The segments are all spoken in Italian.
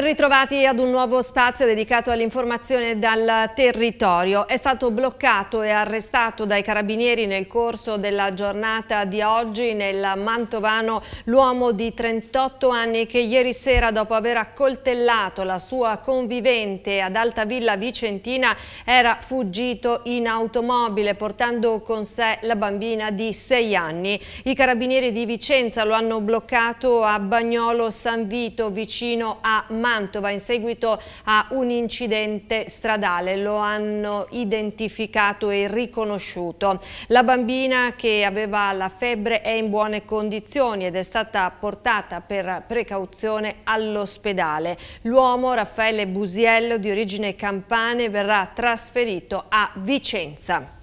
Ben ritrovati ad un nuovo spazio dedicato all'informazione dal territorio. È stato bloccato e arrestato dai carabinieri nel corso della giornata di oggi nel Mantovano l'uomo di 38 anni che ieri sera dopo aver accoltellato la sua convivente ad Altavilla Vicentina era fuggito in automobile portando con sé la bambina di 6 anni. I carabinieri di Vicenza lo hanno bloccato a Bagnolo San Vito vicino a Mantovano Mantova in seguito a un incidente stradale. Lo hanno identificato e riconosciuto. La bambina che aveva la febbre è in buone condizioni ed è stata portata per precauzione all'ospedale. L'uomo Raffaele Busiello di origine campane verrà trasferito a Vicenza.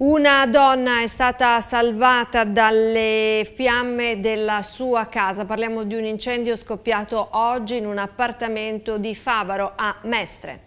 Una donna è stata salvata dalle fiamme della sua casa. Parliamo di un incendio scoppiato oggi in un appartamento di Favaro a Mestre.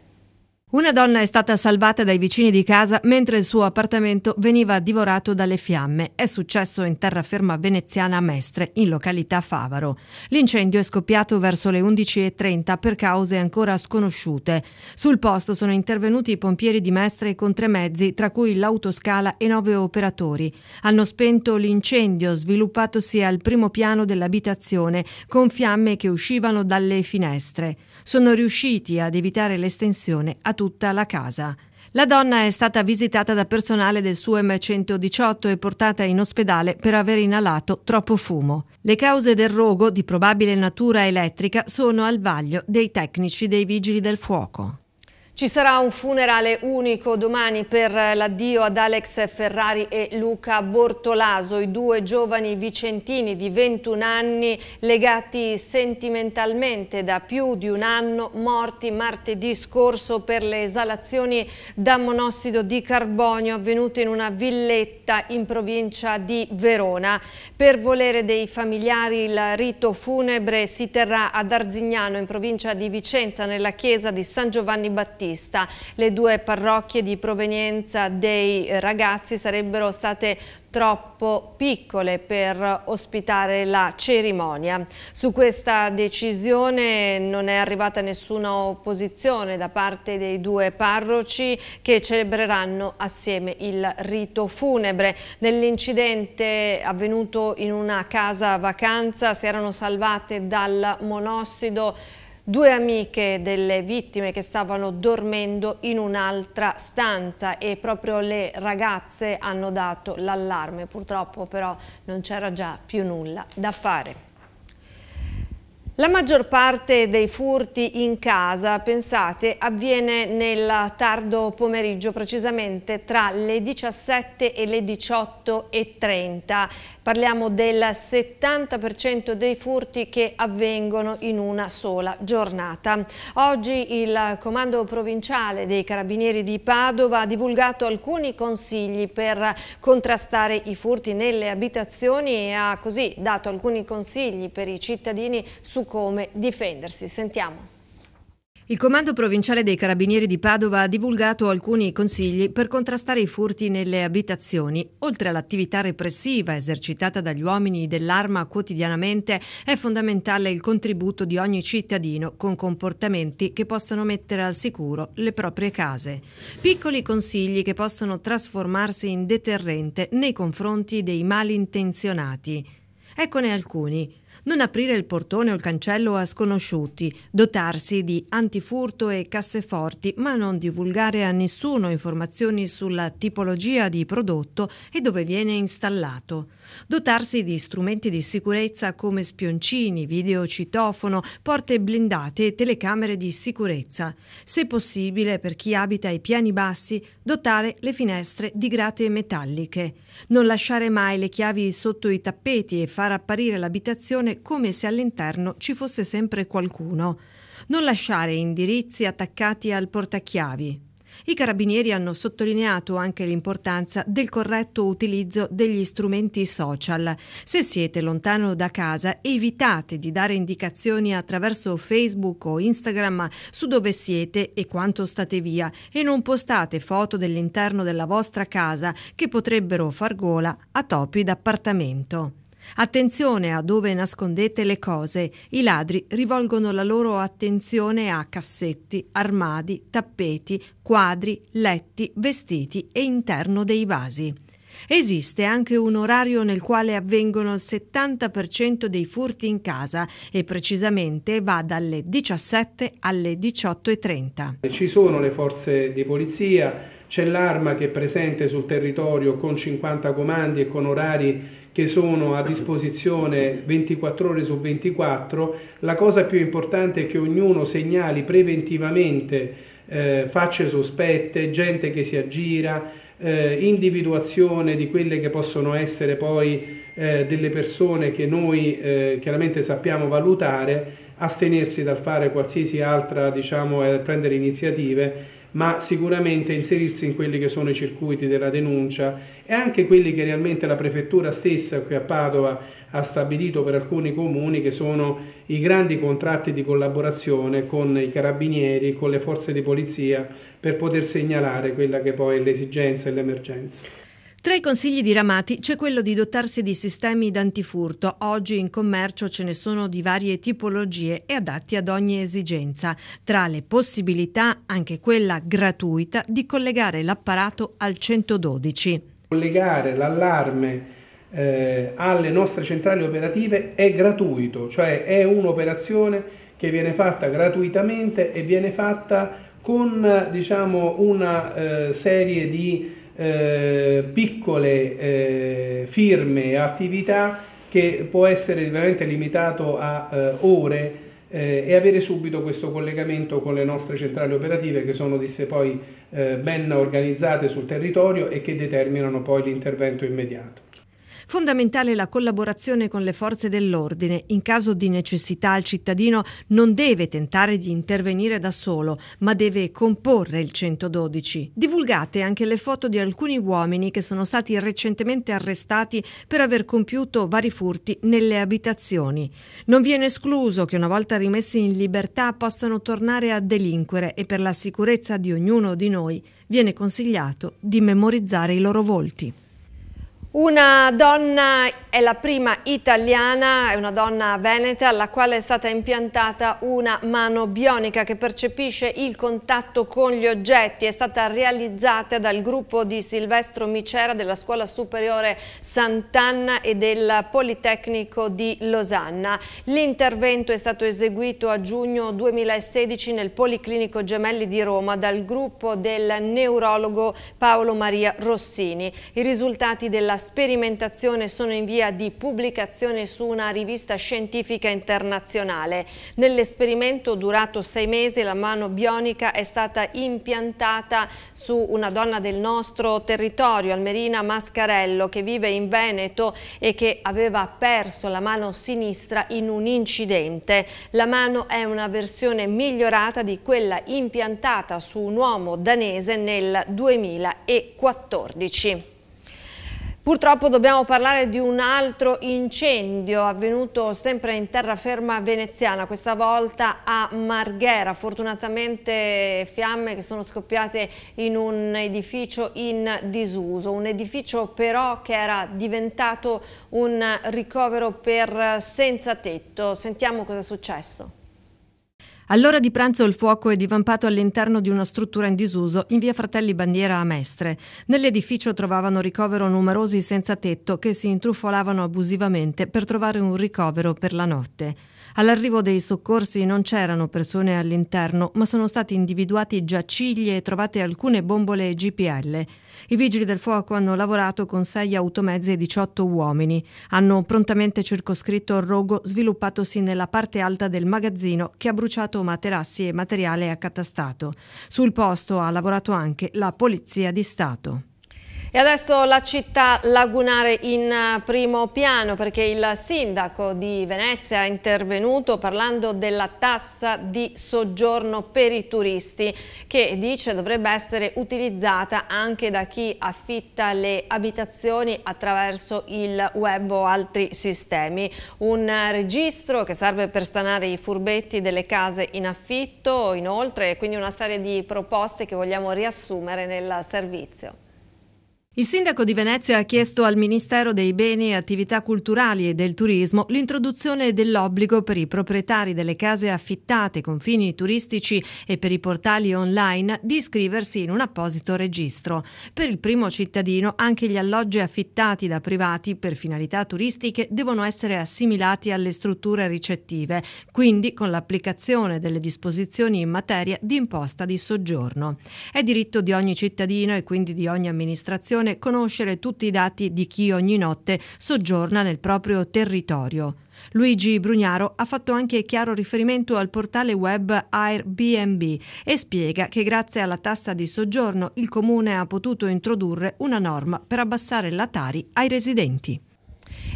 Una donna è stata salvata dai vicini di casa mentre il suo appartamento veniva divorato dalle fiamme. È successo in terraferma veneziana a Mestre, in località Favaro. L'incendio è scoppiato verso le 11.30 per cause ancora sconosciute. Sul posto sono intervenuti i pompieri di Mestre con tre mezzi, tra cui l'autoscala e nove operatori. Hanno spento l'incendio sviluppatosi al primo piano dell'abitazione con fiamme che uscivano dalle finestre. Sono riusciti ad evitare l'estensione a tutta la casa. La donna è stata visitata da personale del suo M118 e portata in ospedale per aver inalato troppo fumo. Le cause del rogo, di probabile natura elettrica, sono al vaglio dei tecnici dei vigili del fuoco. Ci sarà un funerale unico domani per l'addio ad Alex Ferrari e Luca Bortolaso, i due giovani vicentini di 21 anni legati sentimentalmente da più di un anno, morti martedì scorso per le esalazioni da monossido di carbonio avvenute in una villetta in provincia di Verona. Per volere dei familiari il rito funebre si terrà ad Arzignano in provincia di Vicenza nella chiesa di San Giovanni Battista Battista. Le due parrocchie di provenienza dei ragazzi sarebbero state troppo piccole per ospitare la cerimonia. Su questa decisione non è arrivata nessuna opposizione da parte dei due parroci che celebreranno assieme il rito funebre. Nell'incidente avvenuto in una casa vacanza si erano salvate dal monossido due amiche delle vittime che stavano dormendo in un'altra stanza e proprio le ragazze hanno dato l'allarme. Purtroppo però non c'era già più nulla da fare. La maggior parte dei furti in casa, pensate, avviene nel tardo pomeriggio, precisamente tra le 17 e le 18 e 30. Parliamo del 70% dei furti che avvengono in una sola giornata. Oggi il Comando Provinciale dei Carabinieri di Padova ha divulgato alcuni consigli per contrastare i furti nelle abitazioni e ha così dato alcuni consigli per i cittadini su su come difendersi. Sentiamo. Il Comando Provinciale dei Carabinieri di Padova ha divulgato alcuni consigli per contrastare i furti nelle abitazioni. Oltre all'attività repressiva esercitata dagli uomini dell'arma quotidianamente, è fondamentale il contributo di ogni cittadino con comportamenti che possano mettere al sicuro le proprie case. Piccoli consigli che possono trasformarsi in deterrente nei confronti dei malintenzionati. Eccone alcuni non aprire il portone o il cancello a sconosciuti, dotarsi di antifurto e casseforti, ma non divulgare a nessuno informazioni sulla tipologia di prodotto e dove viene installato dotarsi di strumenti di sicurezza come spioncini, videocitofono, porte blindate e telecamere di sicurezza. Se possibile, per chi abita ai piani bassi, dotare le finestre di grate metalliche. Non lasciare mai le chiavi sotto i tappeti e far apparire l'abitazione come se all'interno ci fosse sempre qualcuno. Non lasciare indirizzi attaccati al portachiavi, i carabinieri hanno sottolineato anche l'importanza del corretto utilizzo degli strumenti social. Se siete lontano da casa, evitate di dare indicazioni attraverso Facebook o Instagram su dove siete e quanto state via e non postate foto dell'interno della vostra casa che potrebbero far gola a topi d'appartamento. Attenzione a dove nascondete le cose. I ladri rivolgono la loro attenzione a cassetti, armadi, tappeti, quadri, letti, vestiti e interno dei vasi. Esiste anche un orario nel quale avvengono il 70% dei furti in casa e precisamente va dalle 17 alle 18.30. Ci sono le forze di polizia, c'è l'arma che è presente sul territorio con 50 comandi e con orari che sono a disposizione 24 ore su 24, la cosa più importante è che ognuno segnali preventivamente eh, facce sospette, gente che si aggira, eh, individuazione di quelle che possono essere poi eh, delle persone che noi eh, chiaramente sappiamo valutare, astenersi dal fare qualsiasi altra, diciamo, eh, prendere iniziative ma sicuramente inserirsi in quelli che sono i circuiti della denuncia e anche quelli che realmente la prefettura stessa qui a Padova ha stabilito per alcuni comuni che sono i grandi contratti di collaborazione con i carabinieri, con le forze di polizia per poter segnalare quella che poi è l'esigenza e l'emergenza. Tra i consigli diramati c'è quello di dotarsi di sistemi d'antifurto. Oggi in commercio ce ne sono di varie tipologie e adatti ad ogni esigenza, tra le possibilità anche quella gratuita di collegare l'apparato al 112. Collegare l'allarme eh, alle nostre centrali operative è gratuito, cioè è un'operazione che viene fatta gratuitamente e viene fatta con diciamo, una eh, serie di eh, piccole eh, firme, attività che può essere veramente limitato a eh, ore eh, e avere subito questo collegamento con le nostre centrali operative che sono disse poi eh, ben organizzate sul territorio e che determinano poi l'intervento immediato. Fondamentale la collaborazione con le forze dell'ordine. In caso di necessità il cittadino non deve tentare di intervenire da solo, ma deve comporre il 112. Divulgate anche le foto di alcuni uomini che sono stati recentemente arrestati per aver compiuto vari furti nelle abitazioni. Non viene escluso che una volta rimessi in libertà possano tornare a delinquere e per la sicurezza di ognuno di noi viene consigliato di memorizzare i loro volti. Una donna è la prima italiana, è una donna veneta alla quale è stata impiantata una mano bionica che percepisce il contatto con gli oggetti. È stata realizzata dal gruppo di Silvestro Micera della Scuola Superiore Sant'Anna e del Politecnico di Losanna. L'intervento è stato eseguito a giugno 2016 nel Policlinico Gemelli di Roma dal gruppo del neurologo Paolo Maria Rossini. I risultati della sperimentazione sono in via di pubblicazione su una rivista scientifica internazionale. Nell'esperimento durato sei mesi la mano bionica è stata impiantata su una donna del nostro territorio, Almerina Mascarello, che vive in Veneto e che aveva perso la mano sinistra in un incidente. La mano è una versione migliorata di quella impiantata su un uomo danese nel 2014. Purtroppo dobbiamo parlare di un altro incendio avvenuto sempre in terraferma veneziana, questa volta a Marghera. Fortunatamente fiamme che sono scoppiate in un edificio in disuso, un edificio però che era diventato un ricovero per senza tetto. Sentiamo cosa è successo. All'ora di pranzo il fuoco è divampato all'interno di una struttura in disuso in via Fratelli Bandiera a Mestre. Nell'edificio trovavano ricovero numerosi senza tetto che si intrufolavano abusivamente per trovare un ricovero per la notte. All'arrivo dei soccorsi non c'erano persone all'interno, ma sono stati individuati giaciglie e trovate alcune bombole GPL. I vigili del fuoco hanno lavorato con sei automezzi e 18 uomini. Hanno prontamente circoscritto il rogo sviluppatosi nella parte alta del magazzino che ha bruciato materassi e materiale accatastato. Sul posto ha lavorato anche la Polizia di Stato. E adesso la città lagunare in eh, primo piano perché il sindaco di Venezia è intervenuto parlando della tassa di soggiorno per i turisti che dice dovrebbe essere utilizzata anche da chi affitta le abitazioni attraverso il web o altri sistemi. Un registro che serve per stanare i furbetti delle case in affitto inoltre quindi una serie di proposte che vogliamo riassumere nel servizio. Il sindaco di Venezia ha chiesto al Ministero dei Beni, e Attività Culturali e del Turismo l'introduzione dell'obbligo per i proprietari delle case affittate con fini turistici e per i portali online di iscriversi in un apposito registro. Per il primo cittadino anche gli alloggi affittati da privati per finalità turistiche devono essere assimilati alle strutture ricettive, quindi con l'applicazione delle disposizioni in materia di imposta di soggiorno. È diritto di ogni cittadino e quindi di ogni amministrazione Commissione conoscere tutti i dati di chi ogni notte soggiorna nel proprio territorio. Luigi Brugnaro ha fatto anche chiaro riferimento al portale web Airbnb e spiega che grazie alla tassa di soggiorno il comune ha potuto introdurre una norma per abbassare la Tari ai residenti.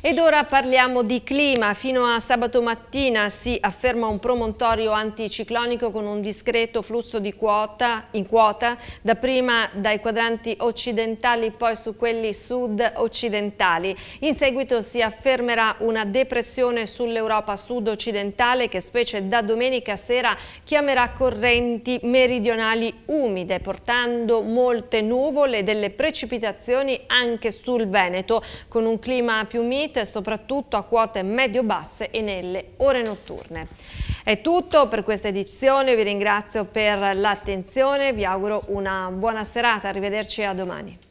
Ed ora parliamo di clima. Fino a sabato mattina si afferma un promontorio anticiclonico con un discreto flusso di quota, in quota, dapprima dai quadranti occidentali poi su quelli sud-occidentali. In seguito si affermerà una depressione sull'Europa sud-occidentale che specie da domenica sera chiamerà correnti meridionali umide, portando molte nuvole e delle precipitazioni anche sul Veneto, con un clima più mite servite soprattutto a quote medio-basse e nelle ore notturne. È tutto per questa edizione, vi ringrazio per l'attenzione, vi auguro una buona serata, arrivederci a domani.